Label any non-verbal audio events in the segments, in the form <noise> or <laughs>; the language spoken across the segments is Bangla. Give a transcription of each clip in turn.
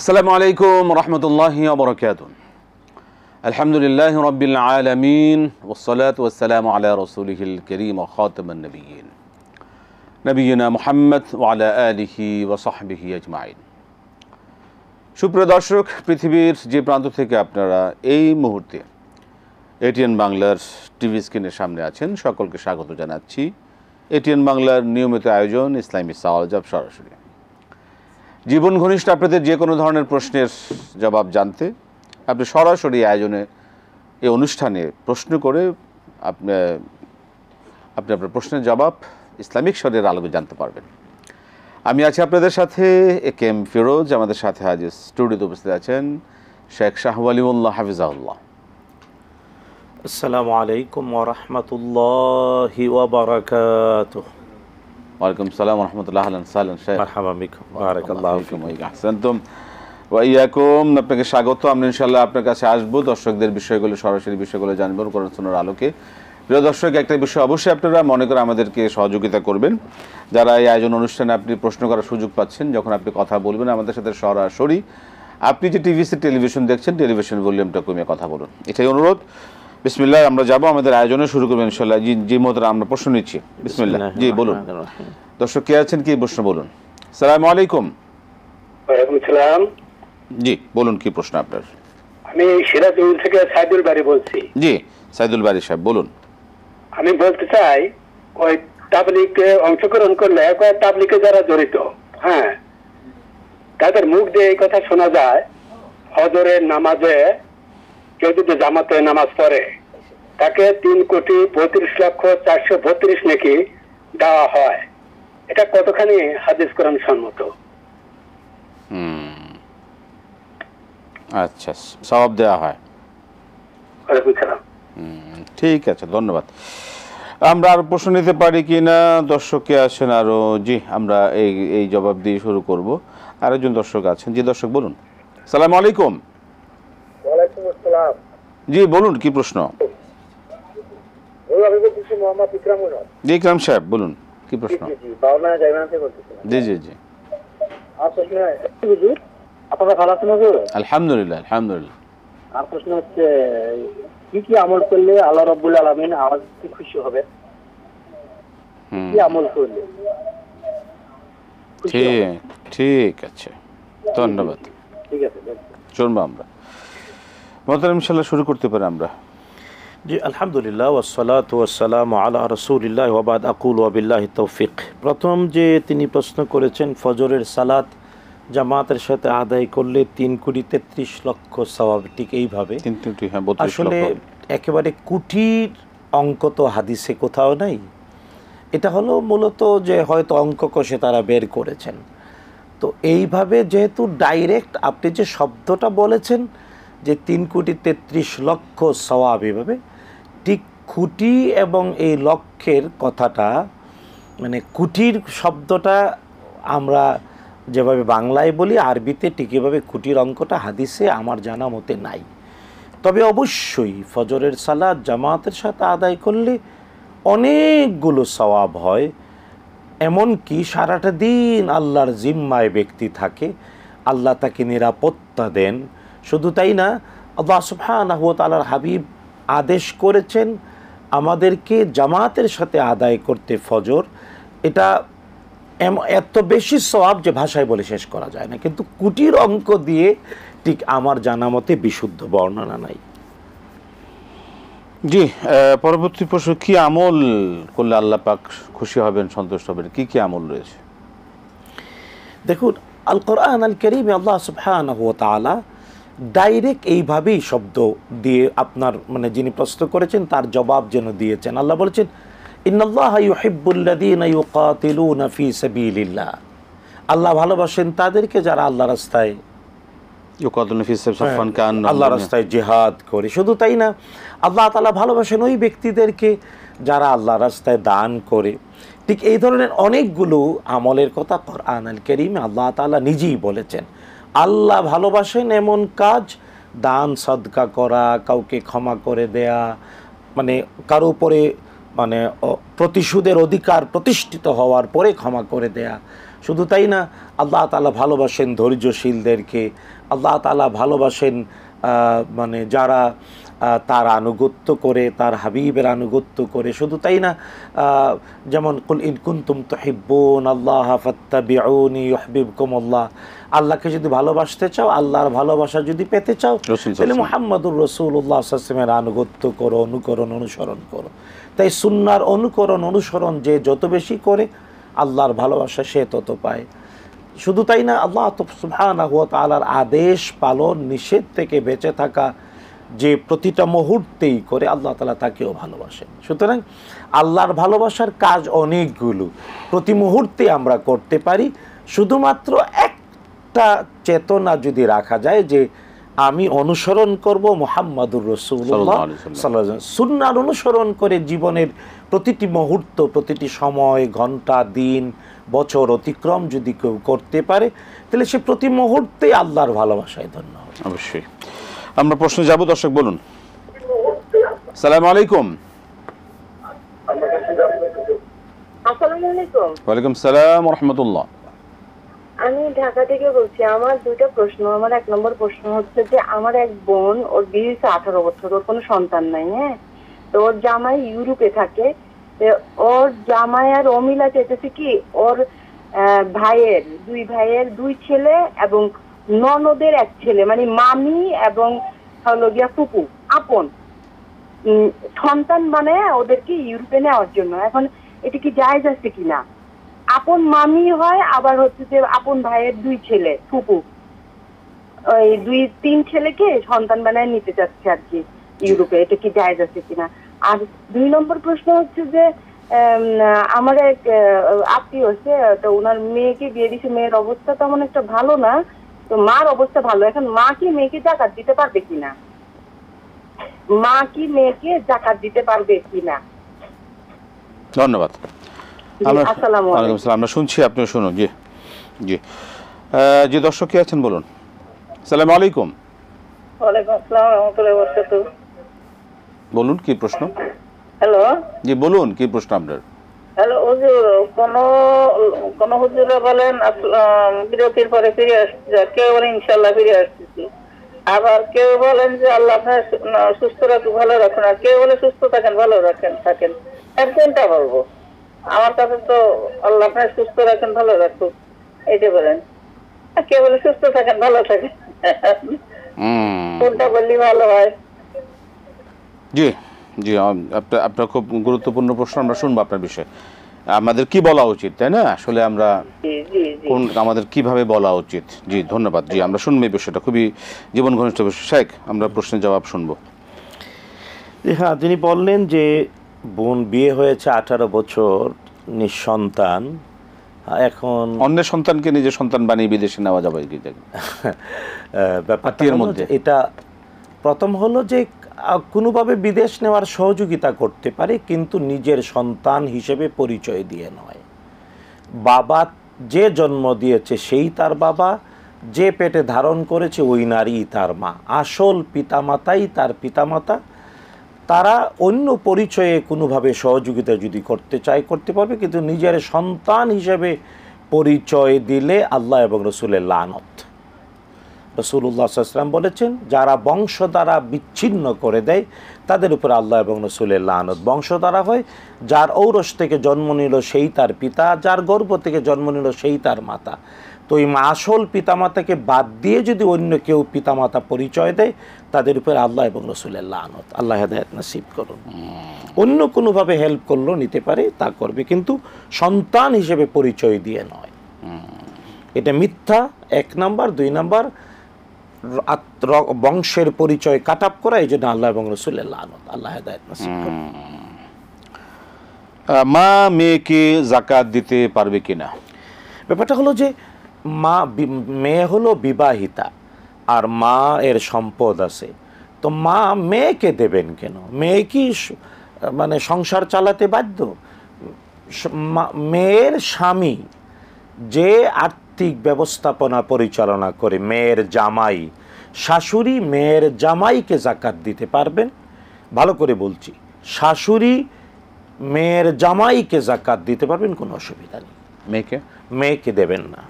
আসসালামু আলাইকুম রহমতুল্লাহ বরকাত আলহামদুলিল্লাহ রবিল আলমিন ওসলাত ওসালাম আলা রসুলহিল করিম খাতমন নবীন নবীনা মোহাম্মদ ওয়ালা আলিহি ওসাহবিহি আজমাইন সুপ্রিয় দর্শক পৃথিবীর যে প্রান্ত থেকে আপনারা এই মুহূর্তে এটিএন বাংলার টিভি স্ক্রিনের সামনে আছেন সকলকে স্বাগত জানাচ্ছি এটিএন বাংলার নিয়মিত আয়োজন ইসলামী সাওয়াল সরাসরি জীবন ঘনিষ্ঠ আপনাদের যে কোনো ধরনের প্রশ্নের জবাব জানতে আপনি সরাসরি আয়োজনে এই অনুষ্ঠানে প্রশ্ন করে আপনি আপনি আপনার প্রশ্নের জবাব ইসলামিক সরের আলোকে জানতে পারবেন আমি আছি আপনাদের সাথে এ কে এম ফিরোজ আমাদের সাথে আজ স্টুডিওতে উপস্থিত আছেন শেখ শাহ আলিউল্লাহ হাফিজাউল্লাহ আসসালামু আলাইকুম ওরহমতুল্লাহ ওয়ালাইকুম স্বাগত আমরা ইনশাল্লাহ আপনার কাছে আসবো দর্শকদের সরাসরি প্রিয় দর্শক একটা বিষয় অবশ্যই আপনারা মনে করে আমাদেরকে সহযোগিতা করবেন যারা এই আয়োজন অনুষ্ঠানে আপনি প্রশ্ন করার সুযোগ পাচ্ছেন যখন আপনি কথা বলবেন আমাদের সাথে সরাসরি আপনি যে টিভিসি টেলিভিশন দেখছেন টেলিভিশন ভলিউমটা কমিয়ে কথা বলুন এটাই অনুরোধ বিসমিল্লাহ আমরা যাব আমাদের আয়োজনে শুরু করবেন ইনশাল্লাহ জি জি মহতরা আমরা প্রশ্ন নিচ্ছি বিসমিল্লাহ জি বলুন দর্শক কে আছেন কি প্রশ্ন বলুন সালাম আলাইকুম সালাম জি বলুন কি প্রশ্ন আপনার আমি সিরাজুল থেকে সাইদুল বাড়ি বলছি জি সাইদুল বাড়ি সাহেব বলুন আমি বলতে চাই ওই তাবলিকে অংশগ্রহণ করলে তাবলিকে যারা জড়িত হ্যাঁ তাদের মুখ দিয়ে এই কথা শোনা যায় হজরের নামাজে কেউ যদি জামাতে নামাজ পড়ে তাকে তিন কোটি বত্রিশ লক্ষ চারশো বত্রিশ নাকি দেওয়া হয় এটা কতখানি হাদিস কোরআন সম্মত আচ্ছা দেওয়া হয় ঠিক আছে ধন্যবাদ আমরা আর প্রশ্ন নিতে পারি কি না দর্শককে আসেন আরো জি আমরা এই এই জবাব দিয়ে শুরু করব আরেকজন দর্শক আছেন জি দর্শক বলুন সালাম আলাইকুম জি বলুন কি প্রশ্ন আর প্রশ্ন হচ্ছে কি কি আমল করলে আল্লাহ খুশি হবে কি আমল করলে ঠিক ঠিক আছে ধন্যবাদ ঠিক আছে চলবো আমরা মহতারাম ইনশাল্লাহ শুরু করতে পারি আমরা জি আলহামদুলিল্লাহ ওসালাত ওয়াসালাম আলা রসুলিল্লাহ ওবাদ আকুল ওয়াবিল্লাহ তৌফিক প্রথম যে তিনি প্রশ্ন করেছেন ফজরের সালাত জামাতের সাথে আদায় করলে তিন কোটি তেত্রিশ লক্ষ স্বভাব ঠিক এইভাবে হ্যাঁ, আসলে একেবারে কুটির অঙ্ক তো হাদিসে কোথাও নাই এটা হলো মূলত যে হয়তো অঙ্ক কষে তারা বের করেছেন তো এইভাবে যেহেতু ডাইরেক্ট আপনি যে শব্দটা বলেছেন যে তিন কোটি তেত্রিশ লক্ষ সওয়াব এভাবে ঠিক খুঁটি এবং এই লক্ষ্যের কথাটা মানে কুটির শব্দটা আমরা যেভাবে বাংলায় বলি আরবিতে ঠিক এভাবে কুটির অঙ্কটা হাদিসে আমার জানা মতে নাই তবে অবশ্যই ফজরের সালাদ জামাতের সাথে আদায় করলে অনেকগুলো সওয়াব হয় এমনকি সারাটা দিন আল্লাহর জিম্মায় ব্যক্তি থাকে আল্লাহ তাকে নিরাপত্তা দেন শুধু তাই না আল্লাহ সুফহানাহুয়া তালার হাবিব আদেশ করেছেন আমাদেরকে জামাতের সাথে আদায় করতে ফজর এটা এত বেশি স্বভাব যে ভাষায় বলে শেষ করা যায় না কিন্তু কুটির অঙ্ক দিয়ে ঠিক আমার জানা মতে বিশুদ্ধ বর্ণনা নাই জি পরবর্তী প্রশ্ন কি আমল করলে আল্লাহ পাক খুশি হবেন সন্তুষ্ট হবেন কি কি আমল রয়েছে দেখুন আল কোরআন আল করিমে আল্লাহ সুবহানাহু ওয়া তাআলা ডাইরেক্ট এইভাবেই শব্দ দিয়ে আপনার মানে যিনি প্রশ্ন করেছেন তার জবাব যেন দিয়েছেন আল্লাহ বলেছেন আল্লাহ ভালোবাসেন তাদেরকে যারা আল্লাহ রাস্তায় হ্যাঁ, আল্লাহ রাস্তায় জেহাদ করে শুধু তাই না আল্লাহ তালা ভালোবাসেন ওই ব্যক্তিদেরকে যারা আল্লাহ রাস্তায় দান করে ঠিক এই ধরনের অনেকগুলো আমলের কথা কোরআন আল্লাহ তালা নিজেই বলেছেন আল্লাহ ভালোবাসেন এমন কাজ দান সদকা করা কাউকে ক্ষমা করে দেয়া মানে কারো উপরে মানে প্রতিশোধের অধিকার প্রতিষ্ঠিত হওয়ার পরে ক্ষমা করে দেয়া শুধু তাই না আল্লাহ তালা ভালোবাসেন ধৈর্যশীলদেরকে আল্লাহ তালা ভালোবাসেন মানে যারা তার আনুগত্য করে তার হাবিবের আনুগত্য করে শুধু তাই না যেমন কুল ইনকুন্তুম তহিব্বুন আল্লাহ ফাত্তাবিউনি কুমল্লাহ আল্লাহকে যদি ভালোবাসতে চাও আল্লাহর ভালোবাসা যদি পেতে চাও তাহলে মোহাম্মদুর রসুল্লাহ আসলামের আনুগত্য করো অনুকরণ অনুসরণ করো তাই সুন্নার অনুকরণ অনুসরণ যে যত বেশি করে আল্লাহর ভালোবাসা সে তত পায় শুধু তাই না আল্লাহ সুবহানাহু ওয়া তাআলার আদেশ পালন নিষেধ থেকে বেঁচে থাকা যে প্রতিটা মুহূর্তেই করে আল্লাহ তালা তাকেও ভালোবাসেন সুতরাং আল্লাহর ভালোবাসার কাজ অনেকগুলো প্রতি মুহূর্তে আমরা করতে পারি শুধুমাত্র একটা চেতনা যদি রাখা যায় যে আমি অনুসরণ করব মোহাম্মদুর রসুল্লাহ সুন্নার অনুসরণ করে জীবনের প্রতিটি মুহূর্ত প্রতিটি সময় ঘন্টা দিন বছর অতিক্রম যদি কেউ করতে পারে তাহলে সে প্রতি মুহূর্তে আল্লাহর ভালোবাসায় ধন্য অবশ্যই আমরা প্রশ্নে যাব দর্শক বলুন সালাম আলাইকুম ওয়ালাইকুম সালাম রহমতুল্লাহ আমি ঢাকা থেকে বলছি আমার দুইটা প্রশ্ন আমার এক নম্বর প্রশ্ন হচ্ছে যে আমার এক বোন ওর বিয়ে আঠারো বছর ওর কোনো সন্তান নাই হ্যাঁ তো ওর জামাই ইউরোপে থাকে ওর জামাই আর অমিলা চাইতেছে কি ওর ভাইয়ের দুই ভাইয়ের দুই ছেলে এবং ননদের এক ছেলে মানে মামি এবং হলো গিয়া ফুপু আপন সন্তান মানে ওদেরকে ইউরোপে নেওয়ার জন্য এখন এটা কি যায় আছে কিনা আপন মামি হয় আবার হচ্ছে যে আপন ভাইয়ের দুই ছেলে ফুপু ওই দুই তিন ছেলেকে সন্তান বানায় নিতে চাচ্ছে আর কি ইউরোপে এটা কি যায় আছে কিনা আর দুই নম্বর প্রশ্ন হচ্ছে যে আমার এক আত্মীয় হচ্ছে তো ওনার মেয়েকে বিয়ে দিচ্ছে মেয়ের অবস্থা তেমন একটা ভালো না তো মার অবস্থা ভালো এখন মা কি মেয়েকে জাকাত দিতে পারবে কিনা মা কি মেয়েকে জাকাত দিতে পারবে কিনা ধন্যবাদ আমরা শুনছি আপনি শুনুন জি জি যে দর্শক কে আছেন বলুন সালাম আলাইকুম বলুন কি প্রশ্ন হ্যালো জি বলুন কি প্রশ্ন আপনার হ্যালো হুজুর কোন কোন হুজুরা বলেন বিরতির পরে ফিরে আসছে কেউ বলেন ইনশাল্লাহ ফিরে আসতেছি আবার কেউ বলেন যে আল্লাহ আপনার সুস্থ রাখুন ভালো কেউ বলে সুস্থ থাকেন ভালো রাখেন থাকেন আর কোনটা বলবো আমার কাছে তো আল্লাহ আপনার সুস্থ রাখেন ভালো রাখুন এটা বলেন কেউ বলে সুস্থ থাকেন ভালো থাকেন কোনটা বললি ভালো হয় জি জি আপনার খুব গুরুত্বপূর্ণ প্রশ্ন আমরা শুনবো আপনার বিষয়ে আমাদের কি বলা উচিত তাই না আসলে আমরা কোন আমাদের কিভাবে বলা উচিত জি ধন্যবাদ জি আমরা শুনবো এই বিষয়টা খুবই জীবন ঘনিষ্ঠ বিষয় শেখ আমরা প্রশ্নের জবাব শুনবো হ্যাঁ তিনি বললেন যে বোন বিয়ে হয়েছে আঠারো বছর নিঃসন্তান এখন অন্য সন্তানকে নিজের সন্তান বানিয়ে বিদেশে নেওয়া যাবে কি <laughs> মধ্যে এটা প্রথম হলো যে কোনোভাবে বিদেশ নেওয়ার সহযোগিতা করতে পারে কিন্তু নিজের সন্তান হিসেবে পরিচয় দিয়ে নয় বাবা যে জন্ম দিয়েছে সেই তার বাবা যে পেটে ধারণ করেছে ওই নারী তার মা আসল পিতামাতাই তার পিতামাতা তারা অন্য পরিচয়ে কোনোভাবে সহযোগিতা যদি করতে চায় করতে পারবে কিন্তু নিজের সন্তান হিসেবে পরিচয় দিলে আল্লাহ এবং রসুলের লানত রসুল্লাহ সাল্লাম বলেছেন যারা বংশ দ্বারা বিচ্ছিন্ন করে দেয় তাদের উপর আল্লাহ এবং রসুল্লাহ লানত বংশ দ্বারা হয় যার ঔরস থেকে জন্ম নিল সেই তার পিতা যার গর্ব থেকে জন্ম নিল সেই তার মাতা তো এই আসল পিতামাতাকে বাদ দিয়ে যদি অন্য কেউ পিতামাতা পরিচয় দেয় তাদের উপর আল্লাহ এবং রসুল্লাহ লানত আল্লাহ হেদায়ত নাসিব করুন অন্য কোনোভাবে হেল্প করলো নিতে পারে তা করবে কিন্তু সন্তান হিসেবে পরিচয় দিয়ে নয় এটা মিথ্যা এক নাম্বার দুই নাম্বার বংশের পরিচয় কাট আপ করা এই জন্য আল্লাহ এবং রসুল্লাহ আল্লাহ মা মেয়েকে জাকাত দিতে পারবে কিনা ব্যাপারটা হলো যে মা মেয়ে হলো বিবাহিতা আর মা এর সম্পদ আছে তো মা মেয়েকে দেবেন কেন মেয়ে কি মানে সংসার চালাতে বাধ্য মেয়ের স্বামী যে আর্থিক ব্যবস্থাপনা পরিচালনা করে মেয়ের জামাই শাশুড়ি মেয়ের জামাইকে জাকাত দিতে পারবেন ভালো করে বলছি শাশুড়ি মেয়ের জামাইকে জাকাত দিতে পারবেন কোনো অসুবিধা নেই মেয়েকে মেয়েকে দেবেন না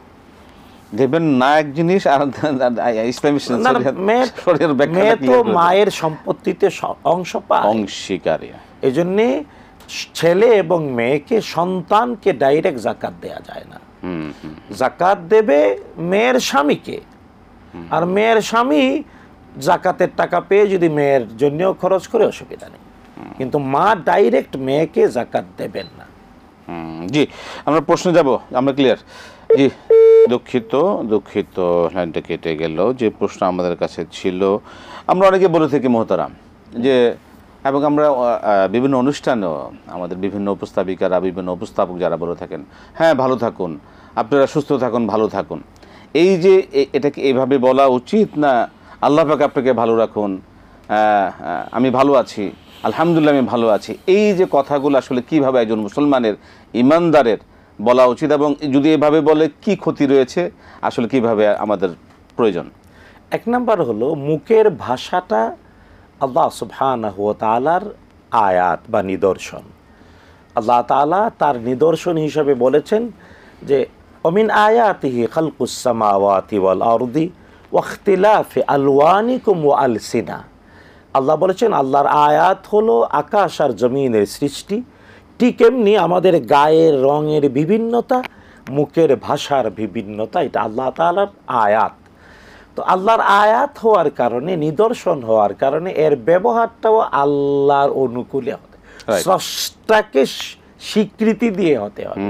দেবেন না এক জিনিস আর ইসলামী মেয়ে তো মায়ের সম্পত্তিতে অংশ পায় অংশীকারী এই ছেলে এবং মেয়েকে সন্তানকে ডাইরেক্ট জাকাত দেয়া যায় না জাকাত দেবে মেয়ের স্বামীকে আর মেয়ের স্বামী জাকাতের টাকা পেয়ে যদি মেয়ের জন্যও খরচ করে অসুবিধা নেই কিন্তু মা ডাইরেক্ট মেয়েকে জাকাত দেবেন না জি আমরা প্রশ্নে যাব আমরা ক্লিয়ার জি দুঃখিত দুঃখিত লাইনটা কেটে গেল যে প্রশ্ন আমাদের কাছে ছিল আমরা অনেকে বলে থাকি মহতারাম যে এবং আমরা বিভিন্ন অনুষ্ঠানেও আমাদের বিভিন্ন উপস্থাপিকারা বিভিন্ন উপস্থাপক যারা বলে থাকেন হ্যাঁ ভালো থাকুন আপনারা সুস্থ থাকুন ভালো থাকুন এই যে এটাকে এভাবে বলা উচিত না আল্লাহ পাক আপনাকে ভালো রাখুন আমি ভালো আছি আলহামদুলিল্লাহ আমি ভালো আছি এই যে কথাগুলো আসলে কিভাবে একজন মুসলমানের ইমানদারের বলা উচিত এবং যদি এভাবে বলে কি ক্ষতি রয়েছে আসলে কিভাবে আমাদের প্রয়োজন এক নাম্বার হলো মুখের ভাষাটা আল্লাহ সুবহানাহ তালার আয়াত বা নিদর্শন আল্লাহ তালা তার নিদর্শন হিসাবে বলেছেন যে অমিন আয়াতিহি খালকুসামাওয়াতি ওয়াল আরদি ওয়াখতিলাফে আল ও আলসিনা আল্লাহ বলেছেন আল্লাহর আয়াত হলো আকাশ আর জমিনের সৃষ্টি ঠিক এমনি আমাদের গায়ের রঙের বিভিন্নতা মুখের ভাষার বিভিন্নতা এটা আল্লাহ তালার আয়াত তো আল্লাহর আয়াত হওয়ার কারণে নিদর্শন হওয়ার কারণে এর ব্যবহারটাও আল্লাহর অনুকূলে হবে স্রষ্টাকে স্বীকৃতি দিয়ে হতে হবে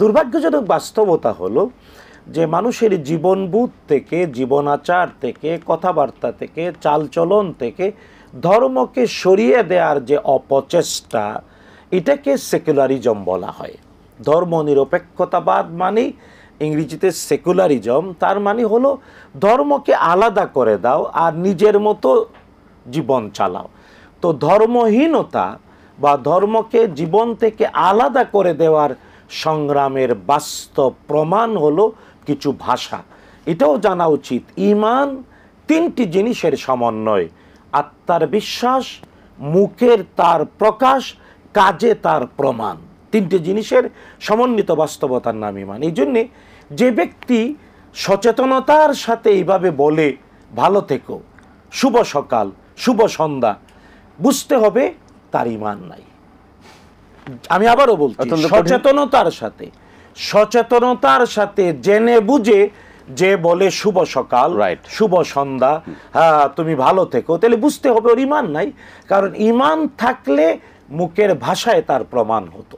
দুর্ভাগ্যজনক বাস্তবতা হলো যে মানুষের জীবনবোধ থেকে জীবনাচার থেকে কথাবার্তা থেকে চালচলন থেকে ধর্মকে সরিয়ে দেওয়ার যে অপচেষ্টা এটাকে সেকুলারিজম বলা হয় ধর্ম নিরপেক্ষতাবাদ মানেই ইংরেজিতে সেকুলারিজম তার মানে হলো ধর্মকে আলাদা করে দাও আর নিজের মতো জীবন চালাও তো ধর্মহীনতা বা ধর্মকে জীবন থেকে আলাদা করে দেওয়ার সংগ্রামের বাস্তব প্রমাণ হলো কিছু ভাষা এটাও জানা উচিত ইমান তিনটি জিনিসের সমন্বয় আত্মার বিশ্বাস মুখের তার প্রকাশ কাজে তার প্রমাণ তিনটি জিনিসের সমন্বিত বাস্তবতার নাম ইমান এই জন্যে যে ব্যক্তি সচেতনতার সাথে এইভাবে বলে ভালো থেকো শুভ সকাল শুভ সন্ধ্যা বুঝতে হবে তার ইমান নাই আমি আবারও বলছি সচেতনতার সাথে সচেতনতার সাথে জেনে বুঝে যে বলে শুভ সকাল রাইট শুভ সন্ধ্যা হ্যাঁ তুমি ভালো থেকো তাহলে বুঝতে হবে ওর ইমান নাই কারণ ইমান থাকলে মুখের ভাষায় তার প্রমাণ হতো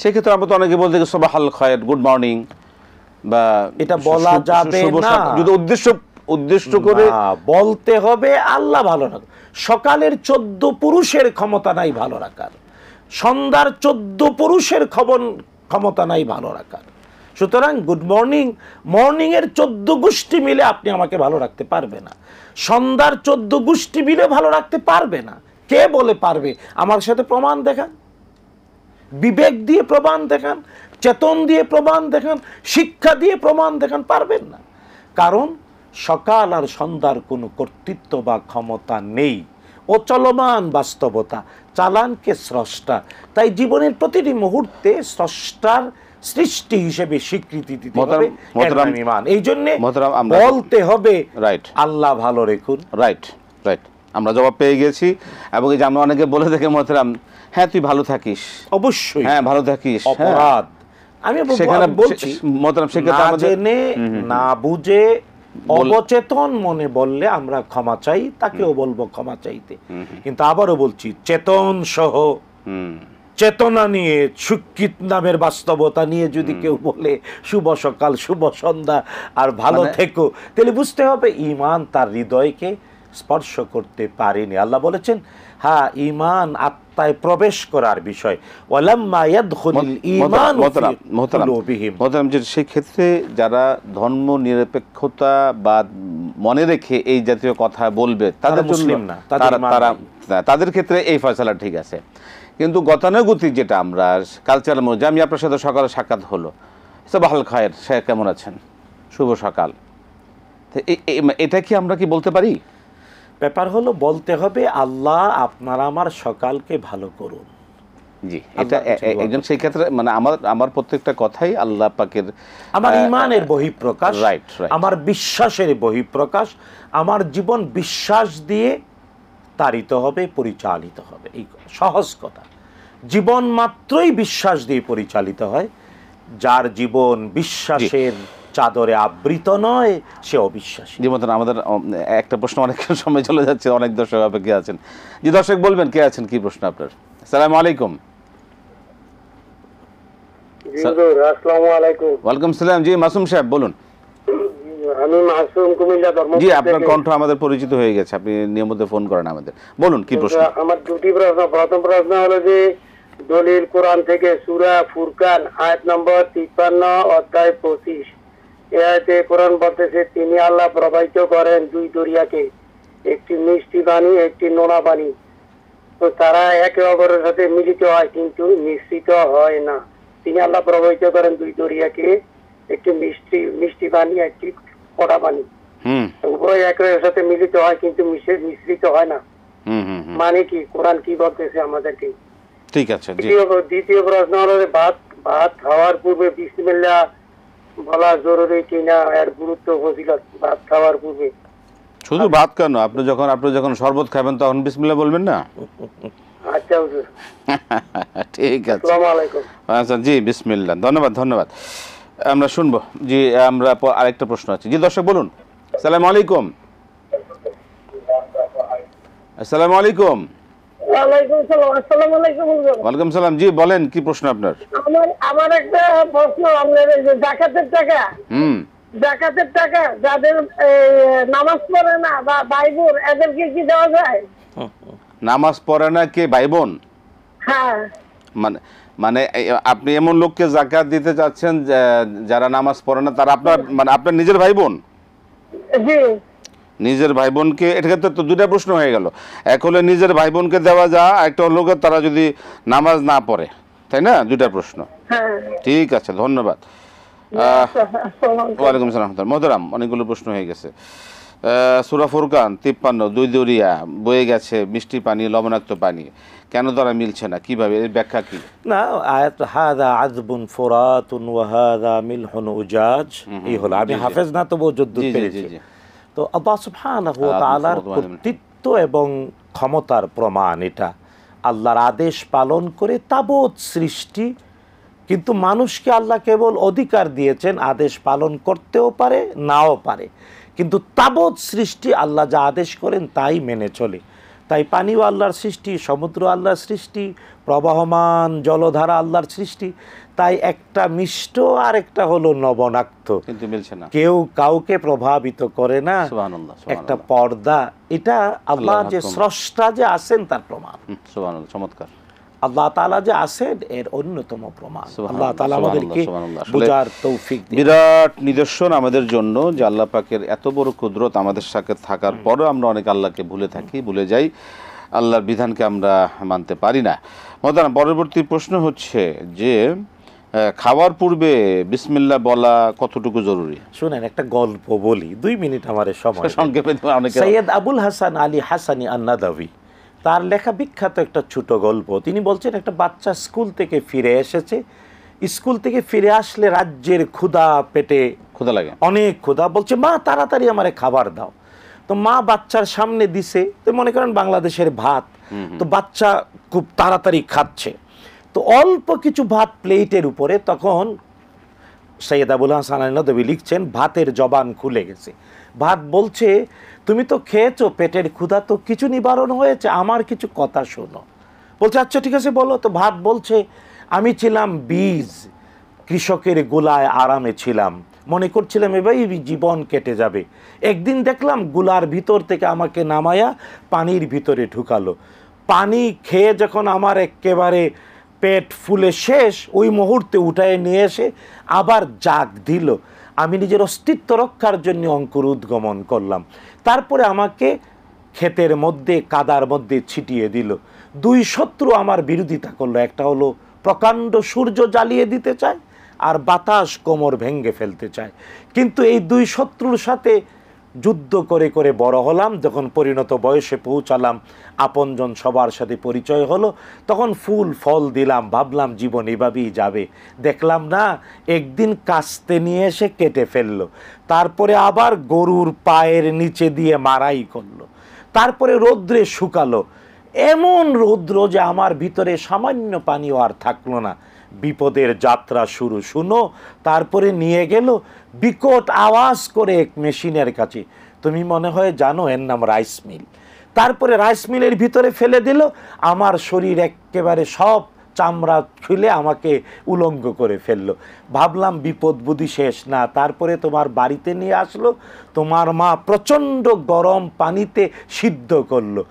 সেক্ষেত্রে আমরা তো অনেকে বলতে হাল খায়ের গুড মর্নিং বা এটা বলা যাবে না যদি উদ্দেশ্য উদ্দেশ্য করে বলতে হবে আল্লাহ ভালো রাখ সকালের চোদ্দ পুরুষের ক্ষমতা নাই ভালো রাখার সন্ধ্যার চোদ্দ পুরুষের খবর ক্ষমতা নাই ভালো রাখার সুতরাং গুড মর্নিং মর্নিংয়ের চোদ্দ গোষ্ঠী মিলে আপনি আমাকে ভালো রাখতে পারবে না সন্ধ্যার চোদ্দ গোষ্ঠী মিলে ভালো রাখতে পারবে না কে বলে পারবে আমার সাথে প্রমাণ দেখান বিবেক দিয়ে প্রমাণ দেখান চেতন দিয়ে প্রমাণ দেখান শিক্ষা দিয়ে প্রমাণ দেখান পারবেন না কারণ সকাল আর সন্ধ্যার কোনো কর্তৃত্ব বা ক্ষমতা নেই অচলমান বাস্তবতা চালানকে স্রষ্টা তাই জীবনের প্রতিটি মুহূর্তে স্রষ্টার সৃষ্টি হিসেবে স্বীকৃতি মানে এই জন্যে বলতে হবে রাইট আল্লাহ ভালো রেখুন রাইট রাইট আমরা জবাব পেয়ে গেছি এবং এই যে আমরা অনেকে বলে থাকি মতরাম হ্যাঁ তুই ভালো থাকিস অবশ্যই হ্যাঁ ভালো থাকিস হ্যাঁ। অপরাধ আমি সেখানে বলছি মতলব সেক্ষেত্রে আমাদের না বুঝে অবচেতন মনে বললে আমরা ক্ষমা চাই তাকেও বলবো ক্ষমা চাইতে কিন্তু আবারও বলছি চেতন সহ চেতনা নিয়ে সুকৃত নামের বাস্তবতা নিয়ে যদি কেউ বলে শুভ সকাল শুভ সন্ধ্যা আর ভালো মানে- থেকো তাহলে বুঝতে হবে ইমান তার হৃদয়কে স্পর্শ করতে পারেনি আল্লাহ বলেছেন হা ইমান আত্মায় প্রবেশ করার বিষয় সেই ক্ষেত্রে যারা ধর্ম নিরপেক্ষতা বা মনে রেখে এই জাতীয় কথা বলবে তাদের মুসলিম না তারা তাদের ক্ষেত্রে এই ফয়সালা ঠিক আছে কিন্তু গতানুগতিক যেটা আমরা কালচারাল মধ্যে আমি আপনার সাথে সকালে সাক্ষাৎ হলো সবাহাল খায়ের সে কেমন আছেন শুভ সকাল এটা কি আমরা কি বলতে পারি ব্যাপার হলো বলতে হবে আল্লাহ আপনার আমার সকালকে ভালো করুন জি এটা একজন সেই ক্ষেত্রে মানে আমার আমার প্রত্যেকটা কথাই আল্লাহ পাকের আমার ইমানের বহিঃপ্রকাশ রাইট আমার বিশ্বাসের বহিঃপ্রকাশ আমার জীবন বিশ্বাস দিয়ে তারিত হবে পরিচালিত হবে এই সহজ কথা জীবন মাত্রই বিশ্বাস দিয়ে পরিচালিত হয় যার জীবন বিশ্বাসের চাদরে আবৃত নয় সে অবিশ্বাসী মতন আমাদের একটা প্রশ্ন অনেক <laughs> সময় চলে যাচ্ছে অনেক দর্শক অপেক্ষা আছেন যে দর্শক বলবেন কে আছেন কি প্রশ্ন আপনার সালাম আলাইকুম সালাম জি মাসুম সাহেব বলুন কণ্ঠ আমাদের পরিচিত হয়ে গেছে আপনি ফোন করেন আমাদের বলুন কি প্রশ্ন আমার প্রশ্ন কোরআন থেকে সুরা ফুরকান নম্বর অধ্যায় পঁচিশ এতে কোরআন বলতেছে তিনি আল্লাহ প্রবাহিত করেন দুই দরিয়াকে একটি মিষ্টি বাণী একটি নোনা বাণী তো তারা একে অপরের সাথে মিলিত হয় কিন্তু মিশ্রিত হয় না তিনি আল্লাহ প্রবাহিত করেন দুই দরিয়াকে একটি মিষ্টি মিষ্টি বাণী একটি কড়া বাণী উভয় সাথে মিলিত হয় কিন্তু মিশ্রিত হয় না মানে কি কোরআন কি বলতেছে আমাদেরকে ঠিক আছে দ্বিতীয় প্রশ্ন হলো ভাত ভাত খাওয়ার পূর্বে বিসমিল্লাহ বলা জরুরি কিনা এর গুরুত্ব ফজিলত ভাত খাওয়ার পূর্বে শুধু ভাত কেন আপনি যখন আপনি যখন শরবত খাবেন তখন বিসমিল্লাহ বলবেন না আচ্ছা হুজুর <laughs> ঠিক আছে আসসালামু আলাইকুম আচ্ছা জি বিসমিল্লাহ ধন্যবাদ ধন্যবাদ আমরা শুনবো জি আমরা আরেকটা প্রশ্ন আছে জি দর্শক বলুন সালাম আলাইকুম আসসালামু আলাইকুম কি দেওয়া যায় নামাজ পড়ে না কে ভাই বোন হ্যাঁ মানে মানে আপনি এমন লোককে জাকাত দিতে চাচ্ছেন যারা নামাজ পড়ে না তারা আপনার মানে আপনার নিজের ভাই বোন নিজের ভাই বোনকে এক্ষেত্রে তো দুটা প্রশ্ন হয়ে গেল এক হলে নিজের ভাই বোনকে দেওয়া যা একটা হলো তারা যদি নামাজ না পড়ে তাই না দুটা প্রশ্ন হ্যাঁ। ঠিক আছে ধন্যবাদ ওয়ালাইকুম সালাম অনেকগুলো প্রশ্ন হয়ে গেছে সুরা ফুরকান তিপ্পান্ন দুই দরিয়া বয়ে গেছে মিষ্টি পানি লবণাক্ত পানি কেন তারা মিলছে না কিভাবে এর ব্যাখ্যা কি না আয়াত হাদা আজবুন ফোরাতুন ওয়াহাদা উজাজ এই হলো আমি হাফেজ না তবু যুদ্ধ পেরেছি তো আল্লাহ কর্তৃত্ব এবং ক্ষমতার প্রমাণ এটা আল্লাহর আদেশ পালন করে তাবৎ সৃষ্টি কিন্তু মানুষকে আল্লাহ কেবল অধিকার দিয়েছেন আদেশ পালন করতেও পারে নাও পারে কিন্তু তাবৎ সৃষ্টি আল্লাহ যা আদেশ করেন তাই মেনে চলে তাই পানিও আল্লাহর সৃষ্টি সমুদ্র আল্লাহর সৃষ্টি প্রবাহমান জলধারা আল্লাহর সৃষ্টি তাই একটা মিষ্ট আর একটা হলো নবনাক্ত কিন্তু মিলছে না কেউ কাউকে প্রভাবিত করে না একটা পর্দা এটা আল্লাহ যে স্রষ্টা যে আছেন তার প্রমাণ চমৎকার আল্লাহ তালা যে আছেন এর অন্যতম প্রমাণ আল্লাহ তালা আমাদেরকে বোঝার তৌফিক বিরাট নিদর্শন আমাদের জন্য যে আল্লাহ পাকের এত বড় কুদরত আমাদের সাথে থাকার পরও আমরা অনেক আল্লাহকে ভুলে থাকি ভুলে যাই আল্লাহর বিধানকে আমরা মানতে পারি না মদান পরবর্তী প্রশ্ন হচ্ছে যে খাওয়ার পূর্বে বিসমিল্লা বলা কতটুকু জরুরি শুনেন একটা গল্প বলি দুই মিনিট আমার সময় সংক্ষেপে সৈয়দ আবুল হাসান আলী হাসানি আন্নাদাবি তার লেখা বিখ্যাত একটা ছোট গল্প তিনি বলছেন একটা বাচ্চা স্কুল থেকে ফিরে এসেছে স্কুল থেকে ফিরে আসলে রাজ্যের ক্ষুধা পেটে ক্ষুধা লাগে অনেক ক্ষুধা বলছে মা তাড়াতাড়ি আমার খাবার দাও তো মা বাচ্চার সামনে দিছে তো মনে করেন বাংলাদেশের ভাত তো বাচ্চা খুব তাড়াতাড়ি খাচ্ছে তো অল্প কিছু ভাত প্লেটের উপরে তখন সৈয়দ আবুল হাসান আনন্দবী লিখছেন ভাতের জবান খুলে গেছে ভাত বলছে তুমি তো খেয়েছো পেটের ক্ষুধা তো কিছু নিবারণ হয়েছে আমার কিছু কথা শোনো বলছে আচ্ছা ঠিক আছে বলো তো ভাত বলছে আমি ছিলাম বীজ কৃষকের গোলায় আরামে ছিলাম মনে করছিলাম এবারই জীবন কেটে যাবে একদিন দেখলাম গোলার ভিতর থেকে আমাকে নামায়া পানির ভিতরে ঢুকালো পানি খেয়ে যখন আমার একেবারে পেট ফুলে শেষ ওই মুহূর্তে উঠায় নিয়ে এসে আবার জাগ দিল আমি নিজের অস্তিত্ব রক্ষার জন্য অঙ্কুর উদ্গমন করলাম তারপরে আমাকে ক্ষেতের মধ্যে কাদার মধ্যে ছিটিয়ে দিল দুই শত্রু আমার বিরোধিতা করলো একটা হলো প্রকাণ্ড সূর্য জ্বালিয়ে দিতে চায় আর বাতাস কোমর ভেঙ্গে ফেলতে চায় কিন্তু এই দুই শত্রুর সাথে যুদ্ধ করে করে বড় হলাম যখন পরিণত বয়সে পৌঁছালাম আপনজন সবার সাথে পরিচয় হলো তখন ফুল ফল দিলাম ভাবলাম জীবন এভাবেই যাবে দেখলাম না একদিন কাস্তে নিয়ে এসে কেটে ফেললো তারপরে আবার গরুর পায়ের নিচে দিয়ে মারাই করলো তারপরে রৌদ্রে শুকালো এমন রৌদ্র যে আমার ভিতরে সামান্য পানিও আর থাকলো না বিপদের যাত্রা শুরু শুনো তারপরে নিয়ে গেল বিকট আওয়াজ করে এক মেশিনের কাছে তুমি মনে হয় জানো এর নাম রাইস মিল তারপরে রাইস মিলের ভিতরে ফেলে দিল আমার শরীর একেবারে সব চামড়া খুলে আমাকে উলঙ্গ করে ফেললো ভাবলাম বিপদ বুদ্ধি শেষ না তারপরে তোমার বাড়িতে নিয়ে আসলো তোমার মা প্রচণ্ড গরম পানিতে সিদ্ধ করলো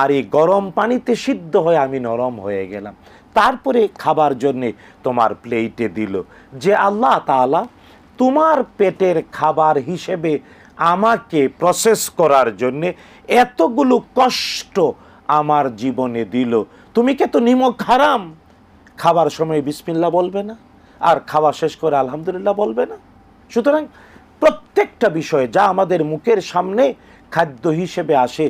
আর এই গরম পানিতে সিদ্ধ হয়ে আমি নরম হয়ে গেলাম তারপরে খাবার জন্যে তোমার প্লেটে দিল যে আল্লাহ তালা তোমার পেটের খাবার হিসেবে আমাকে প্রসেস করার জন্যে এতগুলো কষ্ট আমার জীবনে দিল তুমি কে তো নিমক হারাম খাবার সময় বিসমিল্লা বলবে না আর খাওয়া শেষ করে আলহামদুলিল্লাহ বলবে না সুতরাং প্রত্যেকটা বিষয় যা আমাদের মুখের সামনে খাদ্য হিসেবে আসে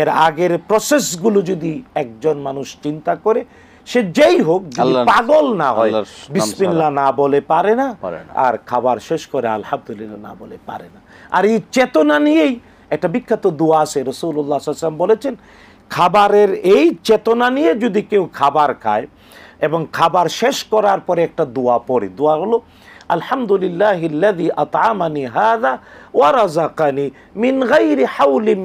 এর আগের প্রসেসগুলো যদি একজন মানুষ চিন্তা করে সে যেই হোক পাগল না হয় বিসমিল্লা না বলে পারে না আর খাবার শেষ করে আলহামদুলিল্লাহ না বলে পারে না আর এই চেতনা নিয়েই একটা বিখ্যাত দোয়া আছে রসুল্লাহ সাল্লাম বলেছেন খাবারের এই চেতনা নিয়ে যদি কেউ খাবার খায় এবং খাবার শেষ করার পরে একটা দোয়া পড়ে দোয়া হলো আলহামদুলিল্লাহ হাউলি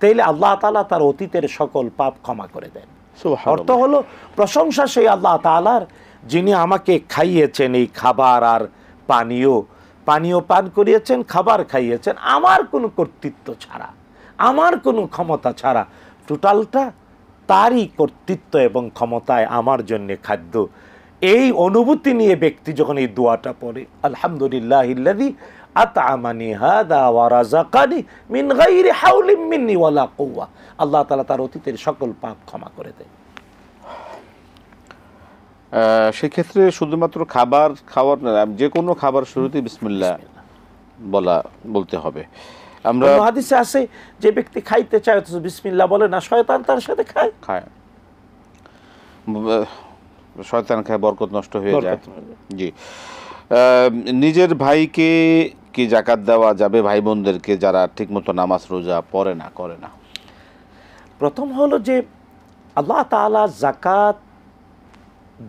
তাইলে আল্লাহ তালা তার অতীতের সকল পাপ ক্ষমা করে দেন অর্থ হলো প্রশংসা সেই আল্লাহ তালার যিনি আমাকে খাইয়েছেন এই খাবার আর পানীয় পানীয় পান করিয়েছেন খাবার খাইয়েছেন আমার কোনো কর্তৃত্ব ছাড়া আমার কোনো ক্ষমতা ছাড়া টোটালটা তারই কর্তৃত্ব এবং ক্ষমতায় আমার জন্য খাদ্য এই অনুভূতি নিয়ে ব্যক্তি যখন এই দোয়াটা পড়ে আলহামদুলিল্লাহ হাদা ওয়া রাযাকানি মিন গায়রি মিন্নি ওয়ালা কুওয়া আল্লাহ তাআলা তার অতীতের সকল পাপ ক্ষমা করে দেয় সেক্ষেত্রে শুধুমাত্র খাবার খাওয়ার যে কোনো খাবার শুরুতে বিসমিল্লা বলা বলতে হবে আমরা হাদিসে আছে যে ব্যক্তি খাইতে চায় অথচ বিসমিল্লা বলে না শয়তান তার সাথে খায় খায় শয়তান খায় বরকত নষ্ট হয়ে যায় জি নিজের ভাইকে কি জাকাত দেওয়া যাবে ভাই বোনদেরকে যারা ঠিকমতো নামাজ রোজা পড়ে না করে না প্রথম হলো যে আল্লাহ তালা জাকাত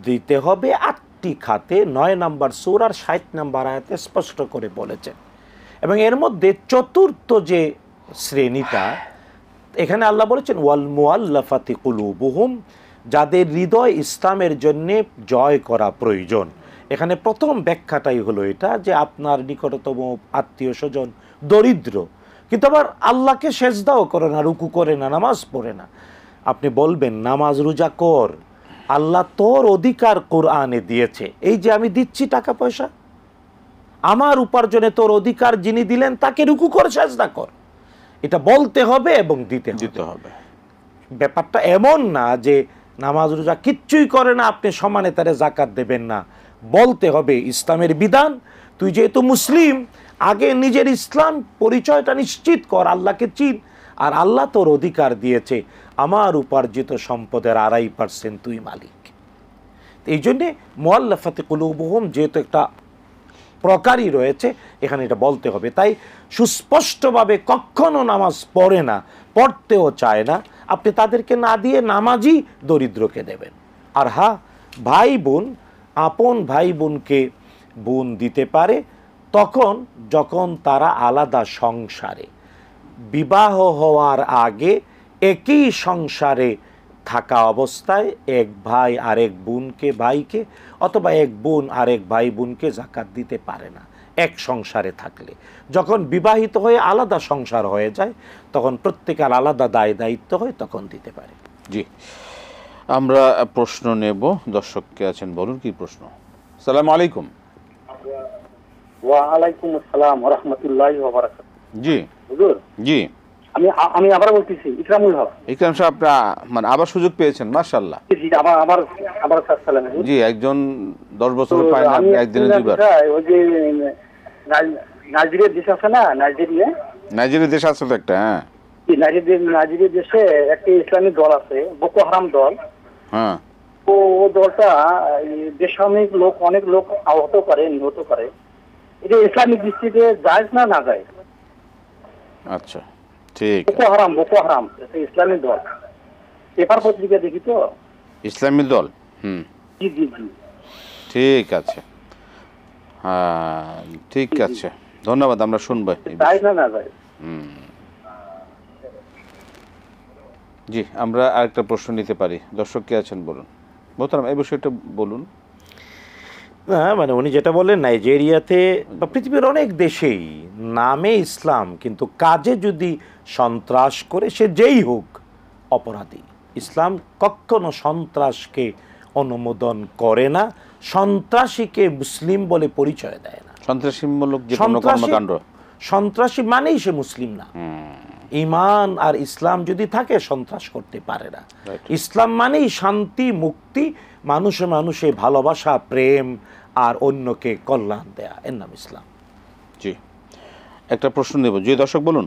দিতে হবে আটটি খাতে নয় নাম্বার সুর আর ষাট নাম্বার আয়াতে স্পষ্ট করে বলেছেন এবং এর মধ্যে চতুর্থ যে শ্রেণীটা এখানে আল্লাহ বলেছেন ওয়াল মুআল্লাফাতি কুলুবুহুম যাদের হৃদয় ইসলামের জন্যে জয় করা প্রয়োজন এখানে প্রথম ব্যাখ্যাটাই হলো এটা যে আপনার নিকটতম আত্মীয় স্বজন দরিদ্র কিন্তু আবার আল্লাহকে সেজদাও করে না রুকু করে না নামাজ পড়ে না আপনি বলবেন নামাজ রোজা কর আল্লাহ তোর অধিকার কোরআনে দিয়েছে এই যে আমি দিচ্ছি টাকা পয়সা আমার উপার্জনে তোর অধিকার যিনি দিলেন তাকে রুকু কর সেজদা কর এটা বলতে হবে এবং দিতে দিতে হবে ব্যাপারটা এমন না যে নামাজ রোজা কিচ্ছুই করে না আপনি সমানে তারে জাকাত দেবেন না বলতে হবে ইসলামের বিধান তুই যেহেতু মুসলিম আগে নিজের ইসলাম পরিচয়টা নিশ্চিত কর আল্লাহকে চিন আর আল্লাহ তোর অধিকার দিয়েছে আমার উপার্জিত সম্পদের আড়াই পার্সেন্ট তুই মালিক এই জন্যে মোয়াল্লাফাতে কুলুবহম যেহেতু একটা প্রকারই রয়েছে এখানে এটা বলতে হবে তাই সুস্পষ্টভাবে কখনও নামাজ পড়ে না পড়তেও চায় না আপনি তাদেরকে না দিয়ে নামাজই দরিদ্রকে দেবেন আর হা ভাই বোন আপন ভাই বোনকে বোন দিতে পারে তখন যখন তারা আলাদা সংসারে বিবাহ হওয়ার আগে একই সংসারে থাকা অবস্থায় এক ভাই আরেক বোনকে ভাইকে অথবা এক বোন আরেক ভাই বোনকে জাকাত দিতে পারে না এক সংসারে থাকলে যখন বিবাহিত হয়ে আলাদা সংসার হয়ে যায় তখন প্রত্যেকের আলাদা দায় দায়িত্ব হয় তখন দিতে পারে জি আমরা প্রশ্ন নেব কে আছেন বলুন কি প্রশ্ন সালাম আলাইকুম ওয়ালাইকুম আসসালাম রহমতুল্লাহ জি হুজুর জি আমি আমি আবার বলতেছি ইকরামুল হক ইকরাম সাহেব মানে আবার সুযোগ পেয়েছেন মাশাআল্লাহ জি আবার আবার আবার সালাম জি একজন 10 বছর পায় না আপনি একদিনে দুইবার ওই যে নাইজেরিয়া দেশ আছে না নাইজেরিয়া নাইজেরিয়া দেশ আছে তো একটা হ্যাঁ নাইজেরিয়া দেশে একটা ইসলামিক দল আছে বোকো হারাম দল হ্যাঁ। তো ও দলটা বেসামরিক লোক অনেক লোক আহত করে নিহত করে এটা ইসলামিক দৃষ্টিতে যায় না না যায় আচ্ছা ঠিক Boko Haram Boko Haram Islamic দল পেপার পত্রিকা দেখি তো ইসলামিক দল হুম জি জি জি ঠিক আছে হ্যাঁ ঠিক আছে ধন্যবাদ আমরা শুনবো না না হুম জি আমরা আরেকটা প্রশ্ন নিতে পারি দর্শক কে আছেন বলুন মোহতারাম এই বিষয়টা বলুন না মানে উনি যেটা বললেন নাইজেরিয়াতে বা পৃথিবীর অনেক দেশেই নামে ইসলাম কিন্তু কাজে যদি সন্ত্রাস করে সে যেই হোক অপরাধী ইসলাম কখনো সন্ত্রাসকে অনুমোদন করে না সন্ত্রাসীকে মুসলিম বলে পরিচয় দেয় না সন্ত্রাসীমূলক সন্ত্রাসী মানেই সে মুসলিম না ইমান আর ইসলাম যদি থাকে সন্ত্রাস করতে পারে না ইসলাম মানেই শান্তি মুক্তি মানুষে মানুষে ভালোবাসা প্রেম আর অন্যকে কল্যাণ দেয়া এর নাম ইসলাম জি একটা প্রশ্ন দেব জি দর্শক বলুন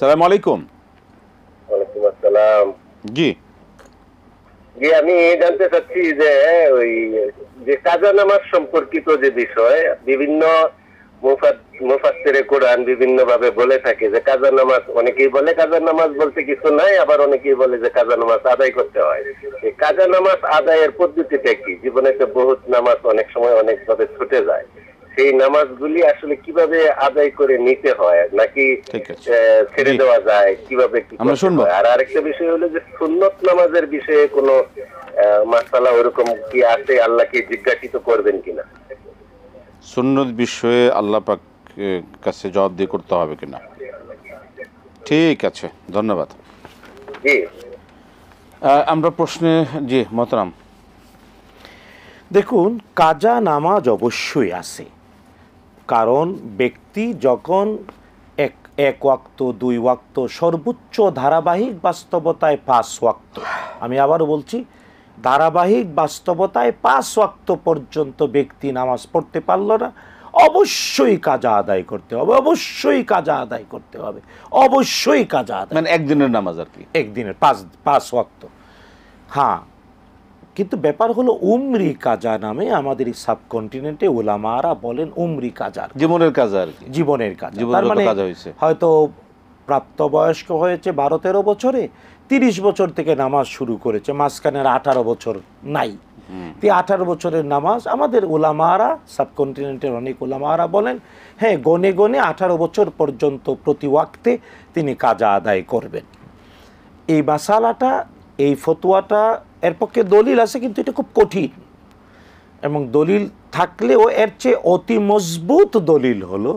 সালাম আলাইকুম আসসালাম জি জি আমি জানতে চাচ্ছি যে ওই যে কাজা নামাজ সম্পর্কিত যে বিষয় বিভিন্ন মোফাসেরে কোরআন বিভিন্ন ভাবে বলে থাকে যে কাজা নামাজ অনেকেই বলে কাজা নামাজ বলতে কিছু নাই আবার অনেকেই বলে যে কাজা নামাজ আদায় করতে হয় এই কাজা নামাজ আদায়ের পদ্ধতিটা কি জীবনে তো বহুত নামাজ অনেক সময় অনেক ভাবে ছুটে যায় সেই নামাজগুলি আসলে কিভাবে আদায় করে নিতে হয় নাকি ছেড়ে দেওয়া যায় কিভাবে কি আর আরেকটা বিষয় হলো যে সুন্নত নামাজের বিষয়ে কোনো মাসালা ওরকম কি আছে আল্লাহকে জিজ্ঞাসিত করবেন কিনা সুন্নত বিষয়ে আল্লাহ পাক কাছে দিয়ে করতে হবে কিনা ঠিক আছে ধন্যবাদ আমরা প্রশ্নে জি মতরাম দেখুন কাজা নামাজ অবশ্যই আছে কারণ ব্যক্তি যখন এক এক ওয়াক্ত দুই ওয়াক্ত সর্বোচ্চ ধারাবাহিক বাস্তবতায় পাঁচ ওয়াক্ত আমি আবারও বলছি ধারাবাহিক বাস্তবতায় পাঁচ ওয়াক্ত পর্যন্ত ব্যক্তি নামাজ পড়তে পারল না অবশ্যই কাজা আদায় করতে হবে অবশ্যই কাজা আদায় করতে হবে অবশ্যই কাজা আদায় মানে একদিনের নামাজ আর কি একদিনের পাঁচ পাঁচ ওয়াক্ত হ্যাঁ কিন্তু ব্যাপার হলো উমরি কাজা নামে আমাদের এই সাবকন্টিনেন্টে ওলামারা বলেন উমরি কাজার জীবনের কাজা আর কি জীবনের কাজ তার মানে হয়তো প্রাপ্তবয়স্ক হয়েছে বারো তেরো বছরে তিরিশ বছর থেকে নামাজ শুরু করেছে মাঝখানের আঠারো বছর নাই তে আঠারো বছরের নামাজ আমাদের ওলামারা সাবকন্টিনেন্টের অনেক ওলামারা বলেন হ্যাঁ গনে গনে আঠারো বছর পর্যন্ত প্রতি ওয়াক্তে তিনি কাজা আদায় করবেন এই মাসালাটা এই ফতুয়াটা এর পক্ষে দলিল আছে কিন্তু এটা খুব কঠিন এবং দলিল থাকলেও এর চেয়ে অতি মজবুত দলিল হলো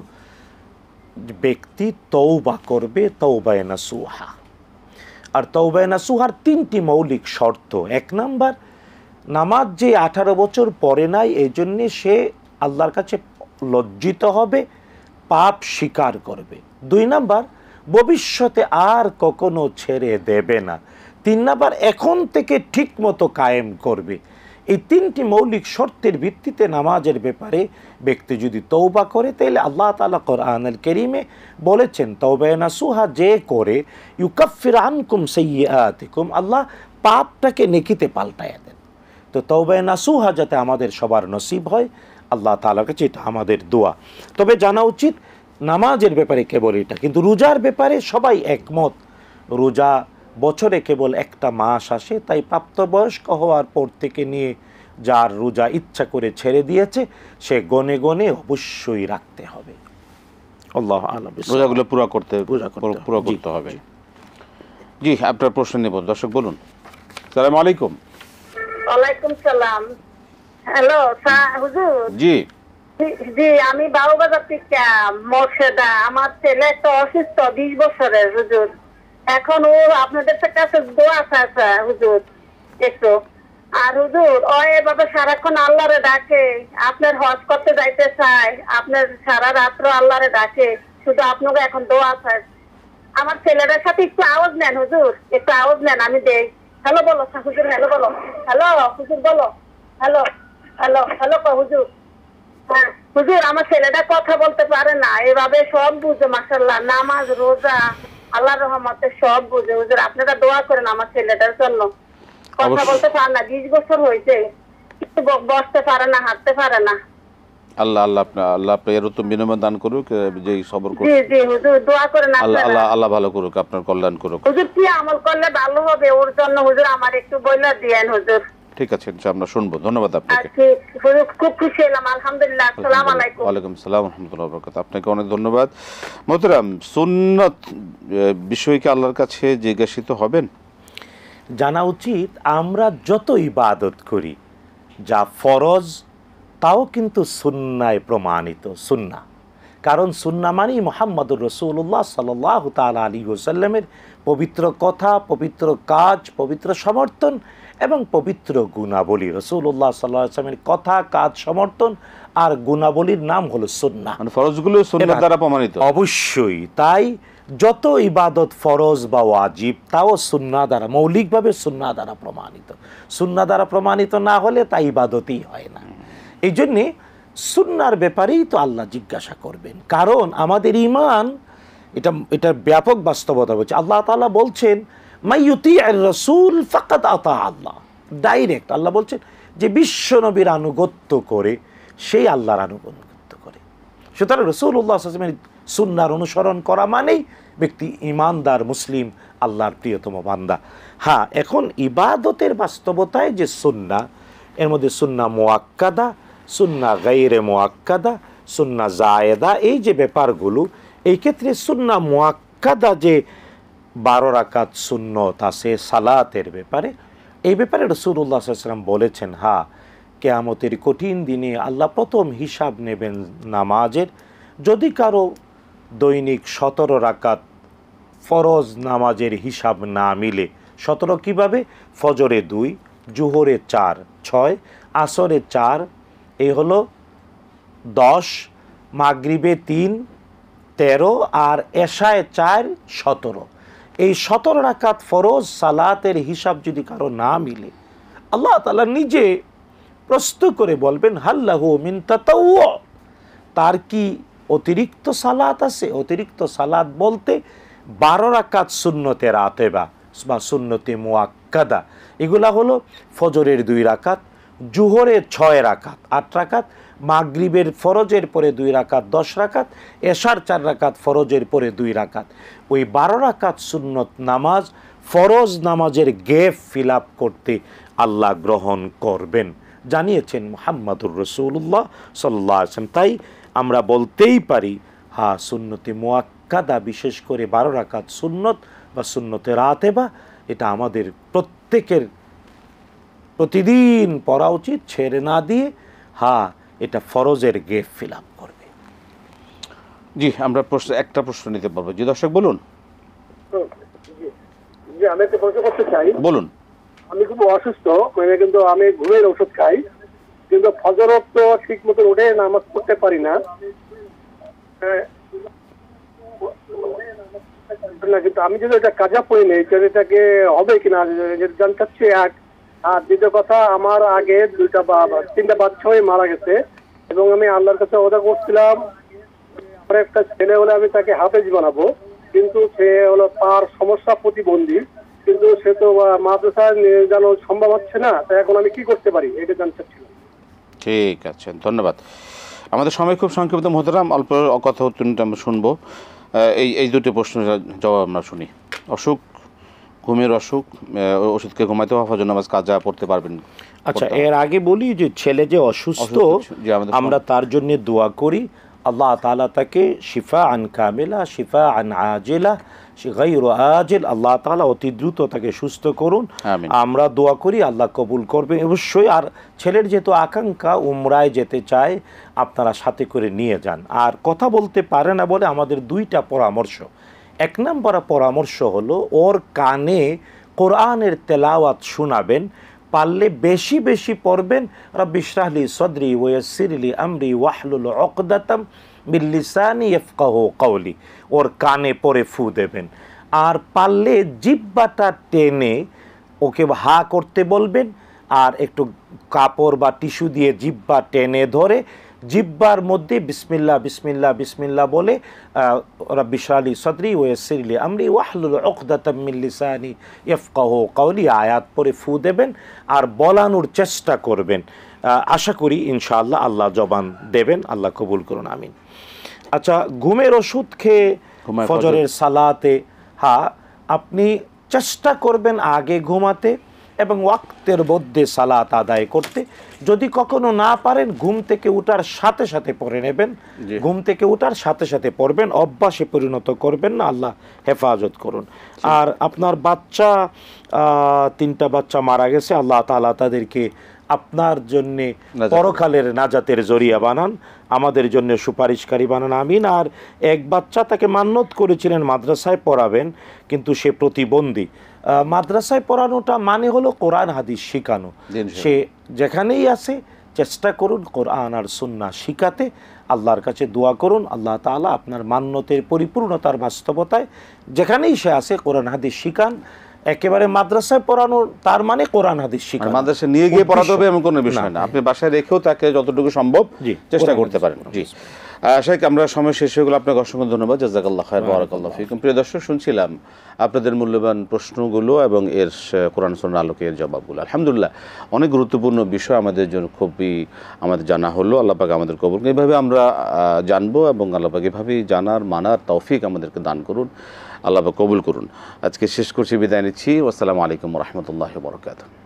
ব্যক্তি তৌবা করবে তৌবায় নাসুহা আর তৌবায় নাসুহার তিনটি মৌলিক শর্ত এক নাম্বার নামাজ যে আঠারো বছর পরে নাই এই জন্যে সে আল্লাহর কাছে লজ্জিত হবে পাপ স্বীকার করবে দুই নাম্বার ভবিষ্যতে আর কখনো ছেড়ে দেবে না তিন নাম্বার এখন থেকে ঠিকমতো কায়েম করবে এই তিনটি মৌলিক শর্তের ভিত্তিতে নামাজের ব্যাপারে ব্যক্তি যদি তৌবা করে তাহলে আল্লাহ তালা কোরআন আল করিমে বলেছেন না নাসুহা যে করে ইউকাফির আনকুম সৈয়াতিকুম আল্লাহ পাপটাকে নেকিতে পাল্টাইয়া দেন তো না নাসুহা যাতে আমাদের সবার নসিব হয় আল্লাহ তালা কাছে এটা আমাদের দোয়া তবে জানা উচিত নামাজের ব্যাপারে কেবল এটা কিন্তু রোজার ব্যাপারে সবাই একমত রোজা বছরে কেবল একটা মাস আসে তাই প্রাপ্তবয়স্ক হওয়ার পর থেকে নিয়ে যার রোজা ইচ্ছা করে ছেড়ে দিয়েছে সে গনে গনে অবশ্যই রাখতে হবে আল্লাহ রোজাগুলো করতে পুরো করতে হবে জি আপনার প্রশ্ন নেব দর্শক বলুন সালাম আলাইকুম ওয়ালাইকুম সালাম হ্যালো হুজুর জি জি আমি বাবু বাজার থেকে আমার ছেলে তো অসুস্থ বিশ বছরের হুজুর এখন ও আপনাদের কাছে দোয়া আছে হুজুর একটু আর হুজুর ওয়ে বাবা সারাক্ষণ আল্লাহরে ডাকে আপনার হজ করতে যাইতে চায় আপনার সারা রাত্র আল্লাহরে ডাকে শুধু আপনাকে এখন দোয়া চাই আমার ছেলেটার সাথে একটু আওয়াজ নেন হুজুর একটু আওয়াজ নেন আমি দেই হ্যালো বলো হুজুর হ্যালো বলো হ্যালো হুজুর বলো হ্যালো হ্যালো হ্যালো ক হুজুর হ্যাঁ হুজুর আমার ছেলেটা কথা বলতে পারে না এভাবে সব বুঝে মাসাল্লাহ নামাজ রোজা আল্লাহ রহমতে সব বুঝে হুজুর আপনারা দোয়া করেন আমার ছেলেটার জন্য কথা বলতে পারে না বিশ বছর হয়েছে বসতে পারে না হাঁটতে পারে না আল্লাহ আল্লাহ আপনার আল্লাহ উত্তম বিনিময় দান করুক যে সবর করুক আল্লাহ আল্লাহ আল্লাহ ভালো করুক আপনার কল্যাণ করুক হুজুর কি আমল করলে ভালো হবে ওর জন্য হুজুর আমার একটু বইলা দিয়েন হুজুর ঠিক আছে ইনশাআল্লাহ আমরা শুনবো ধন্যবাদ আপনাকে আচ্ছা, খুব খুশি হলাম আলহামদুলিল্লাহ আসসালামু আলাইকুম ওয়া আসসালাম আপনাকে অনেক ধন্যবাদ মোহতরম সুন্নাত বিষয়ে কি আল্লাহর কাছে জিজ্ঞাসিত হবেন জানা উচিত আমরা যত ইবাদত করি যা ফরজ তাও কিন্তু সুন্নায় প্রমাণিত সুন্না কারণ সুন্না মানেই মোহাম্মদুর রসুল্লাহ সাল্লাহ তাল আলী ওসাল্লামের পবিত্র কথা পবিত্র কাজ পবিত্র সমর্থন এবং পবিত্র গুণাবলী রসুল্লাহ সাল্লামের কথা কাজ সমর্থন আর গুণাবলীর নাম হলো সুন্না মানে ফরজগুলো সুন্না দ্বারা প্রমাণিত অবশ্যই তাই যত ইবাদত ফরজ বা ওয়াজিব তাও সুন্না দ্বারা মৌলিকভাবে সুন্না দ্বারা প্রমাণিত সুন্না দ্বারা প্রমাণিত না হলে তা ইবাদতই হয় না এই জন্যে সুন্নার ব্যাপারেই তো আল্লাহ জিজ্ঞাসা করবেন কারণ আমাদের ইমান এটা এটার ব্যাপক বাস্তবতা বলছে আল্লাহ তালা বলছেন মাইয়ুতি রসুল ফাকাত আতা আল্লাহ ডাইরেক্ট আল্লাহ বলছেন যে বিশ্বনবীর আনুগত্য করে সেই আল্লাহর আনুগত্য করে সুতরাং রসুল উল্লাহ আসলামের সুন্নার অনুসরণ করা মানেই ব্যক্তি ইমানদার মুসলিম আল্লাহর প্রিয়তম বান্দা হ্যাঁ এখন ইবাদতের বাস্তবতায় যে সুন্না এর মধ্যে সুন্না মোয়াক্কাদা সুন্না গাইরে মোয়াক্কাদা সুন্না জায়েদা এই যে ব্যাপারগুলো এই ক্ষেত্রে সুন্না মোয়াক্কাদা যে বারো রাকাত সুন্নত আছে সালাতের ব্যাপারে এই ব্যাপারে রসুল্লাহ সাল্লাম বলেছেন হা কেয়ামতের কঠিন দিনে আল্লাহ প্রথম হিসাব নেবেন নামাজের যদি কারো দৈনিক সতেরো রাকাত ফরজ নামাজের হিসাব না মিলে সতেরো কীভাবে ফজরে দুই জুহরে চার ছয় আসরে চার এই হলো দশ মাগরিবে তিন তেরো আর এশায় চার সতেরো এই সতেরো রাকাত ফরজ সালাতের হিসাব যদি কারো না মিলে আল্লাহ তালা নিজে প্রস্তুত করে বলবেন হাল্লাহ মিন তাতাও তার কি অতিরিক্ত সালাত আছে অতিরিক্ত সালাত বলতে বারো রাকাত শূন্যতে আতেবা বা শূন্যতে মুয়াক্কাদা এগুলা হলো ফজরের দুই রাকাত জুহরের ছয় রাকাত আট রাকাত মাগরিবের ফরজের পরে দুই রাকাত দশ রাকাত এশার চার রাকাত ফরজের পরে দুই রাকাত ওই বারো রাকাত সুন্নত নামাজ ফরজ নামাজের গেফ ফিল করতে আল্লাহ গ্রহণ করবেন জানিয়েছেন মোহাম্মদুর রসুল্লাহ সাল্লাহ তাই আমরা বলতেই পারি হা সুন্নতি মোয়াক্কাদা বিশেষ করে বারো রাকাত সুন্নত বা সুন্নতে রাতে বা এটা আমাদের প্রত্যেকের প্রতিদিন পড়া উচিত ছেড়ে না দিয়ে হা এটা ফরজের গেফ ফিল আপ করবে জি আমরা প্রশ্ন একটা প্রশ্ন নিতে পারবো জি দর্শক বলুন চাই বলুন আমি খুব অসুস্থ কিন্তু আমি ঘুমের ওষুধ খাই কিন্তু ফজরত তো ঠিক মতো উঠে নামাজ পড়তে পারি না হ্যাঁ। না কিন্তু আমি যদি এটা কাজা পড়ি নেই তাহলে এটাকে হবে কিনা জানতে চাচ্ছি এক আর দ্বিতীয় কথা আমার আগে দুইটা বা তিনটা বাচ্চা হয়ে মারা গেছে এবং আমি আল্লাহর কাছে অর্ডার করছিলাম একটা ছেলে হলে আমি তাকে হাফেজ বানাবো কিন্তু সে হলো তার সমস্যা প্রতিবন্ধী কিন্তু সে তো মাদ্রাসায় যেন সম্ভব হচ্ছে না তাই এখন আমি কি করতে পারি এটা জানতে চাচ্ছিলাম ঠিক আছে ধন্যবাদ আমাদের সময় খুব সংক্ষিপ্ত মহতারাম অল্প কথা আমরা শুনবো এই এই দুটি প্রশ্নের জবাব আমরা শুনি অসুখ ঘুমের অসুখ ওষুধকে ঘুমাইতে হওয়ার জন্য আমার কাজ পড়তে পারবেন আচ্ছা এর আগে বলি যে ছেলে যে অসুস্থ আমরা তার জন্য দোয়া করি আল্লাহ তালা তাকে শিফা আন কামেলা শিফা আন আজেলা গাইর আজেল আল্লাহ তালা অতি দ্রুত তাকে সুস্থ করুন আমরা দোয়া করি আল্লাহ কবুল করবেন অবশ্যই আর ছেলের যেহেতু আকাঙ্ক্ষা উমরায় যেতে চায় আপনারা সাথে করে নিয়ে যান আর কথা বলতে পারে না বলে আমাদের দুইটা পরামর্শ এক নম্বর পরামর্শ হলো ওর কানে কোরআনের তেলাওয়াত শোনাবেন পারলে বেশি বেশি পড়বেন রব্বি সদরি ওয়সিরলি আমরি ওয়াহলুল অকদাতাম মিল্লিসানি ইফকাহ কৌলি ওর কানে পরে ফু দেবেন আর পারলে জিব্বাটা টেনে ওকে হা করতে বলবেন আর একটু কাপড় বা টিস্যু দিয়ে জিব্বা টেনে ধরে জিব্বার মধ্যে বিসমিল্লা বিসমিল্লা বিসমিল্লা বলে রব্বিশালি সদরি ওয়েসিরলি আমরি ওয়াহলুল ওকদাতামিল্লিসানি ইফকাহ কাউলি আয়াত পরে ফু দেবেন আর বলানোর চেষ্টা করবেন আশা করি ইনশাআল্লাহ আল্লাহ জবান দেবেন আল্লাহ কবুল করুন আমিন আচ্ছা ঘুমের ওষুধ খেয়ে ফজরের সালাতে হ্যাঁ আপনি চেষ্টা করবেন আগে ঘুমাতে এবং ওয়াক্তের মধ্যে সালাত আদায় করতে যদি কখনো না পারেন ঘুম থেকে উঠার সাথে সাথে পড়ে নেবেন ঘুম থেকে উঠার সাথে সাথে পড়বেন অভ্যাসে পরিণত করবেন না আল্লাহ হেফাজত করুন আর আপনার বাচ্চা তিনটা বাচ্চা মারা গেছে আল্লাহ তালা তাদেরকে আপনার জন্য পরকালের নাজাতের জরিয়া বানান আমাদের জন্য সুপারিশকারী বানান আমিন আর এক বাচ্চা তাকে মান্যত করেছিলেন মাদ্রাসায় পড়াবেন কিন্তু সে প্রতিবন্ধী মাদ্রাসায় পড়ানোটা মানে হলো কোরআন হাদিস শেখানো সে যেখানেই আছে চেষ্টা করুন কোরআন আর সুন্না শিখাতে আল্লাহর কাছে দোয়া করুন আল্লাহ তালা আপনার মান্যতের পরিপূর্ণতার বাস্তবতায় যেখানেই সে আছে কোরআন হাদিস শিখান একেবারে মাদ্রাসায় পড়ানো তার মানে কোরআন হাদিস শিখান মাদ্রাসা নিয়ে গিয়ে পড়াতে হবে এমন কোনো বিষয় না আপনি বাসায় রেখেও তাকে যতটুকু সম্ভব চেষ্টা করতে পারেন জি করি আমরা সময় শেষ হয়ে গেল আপনাকে অসংখ্য ধন্যবাদ জাজাকাল্লাহ খায়ের বারাকাল্লাহ ফিকুম প্রিয় দর্শক শুনছিলাম আপনাদের মূল্যবান প্রশ্নগুলো এবং এর কোরআন সোনার আলোকে এর জবাবগুলো আলহামদুলিল্লাহ অনেক গুরুত্বপূর্ণ বিষয় আমাদের জন্য খুবই আমাদের জানা হলো আল্লাপাক আমাদের কবর এইভাবে আমরা জানবো এবং আল্লাপাক এভাবেই জানার মানার তৌফিক আমাদেরকে দান করুন আল্লাহ কবুল করুন আজকে শেষ করছি বিদায় নিচ্ছি আসসালামু আলাইকুম রহমতুল্লাহ বরকাত